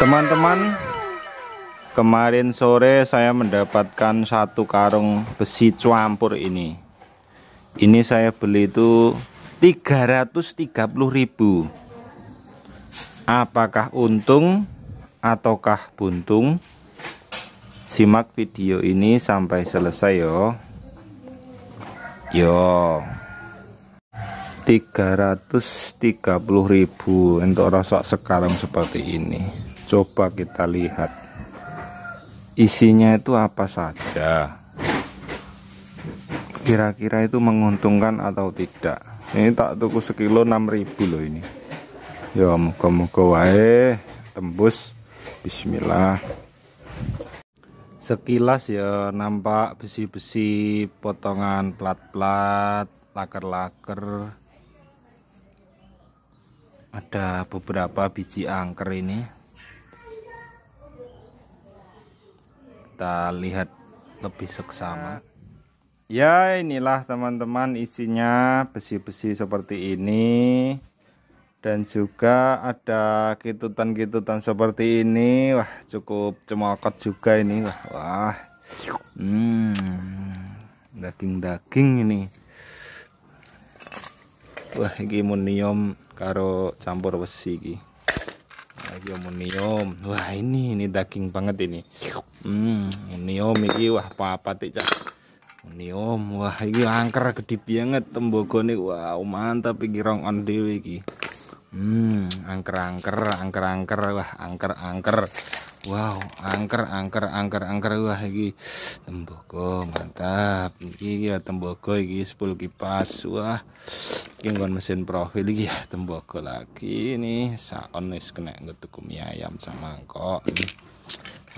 Teman-teman, kemarin sore saya mendapatkan satu karung besi campur ini. Ini saya beli itu 330.000. Apakah untung ataukah buntung? Simak video ini sampai selesai yo. Yo. ribu untuk rosok sekarang seperti ini coba kita lihat isinya itu apa saja kira-kira itu menguntungkan atau tidak ini tak tuku sekilo 6000 loh ini ya moga-moga wae tembus bismillah sekilas ya nampak besi-besi potongan plat-plat laker-laker ada beberapa biji angker ini kita lihat lebih seksama ya inilah teman-teman isinya besi-besi seperti ini dan juga ada kitutan-kitutan seperti ini wah cukup cemokot juga ini wah, wah. Hmm, daging-daging ini wah ini monium karo campur besi nah, ini wah ini ini daging banget ini Hmm, unio, ini wah papa iki Ini om wah ini angker gede banget tembogone wah wow, mantap iki rong on dewi, ini. Hmm, angker-angker, angker-angker, wah angker-angker. Wow, angker-angker, angker-angker wah ini tembogo mantap. ini ya tembogo ini 10 kipas. Wah. Iki mesin profil ini ya tembogo lagi nih. Saon wis kena ngetukum ayam sama kok.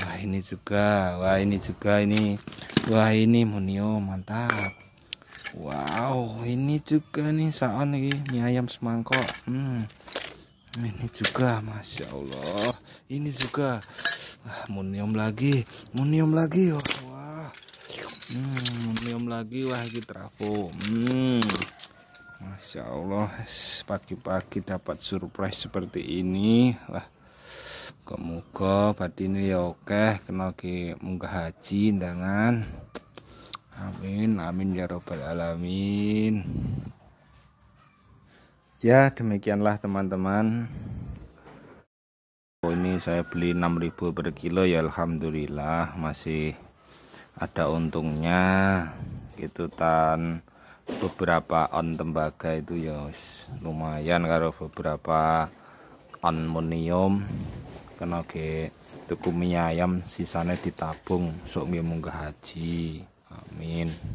Wah ini juga, wah ini juga ini, wah ini munio mantap. Wow, ini juga nih saon lagi mie ayam semangkok. Hmm, ini juga, masya Allah. Ini juga, wah munium lagi, munium lagi, wah. wah. Hmm, munium lagi, wah kita aku. Hmm, masya Allah, pagi-pagi dapat surprise seperti ini, wah. Muga-muga batine ya akeh kena ki munggah haji ndangan. Amin amin ya robbal alamin. Ya, demikianlah teman-teman. Oh, ini saya beli 6000 per kilo ya alhamdulillah masih ada untungnya. Itu tan beberapa on tembaga itu ya lumayan kalau beberapa on monium kena ke tuku mie ayam sisane ditabung sok nggih munggah haji amin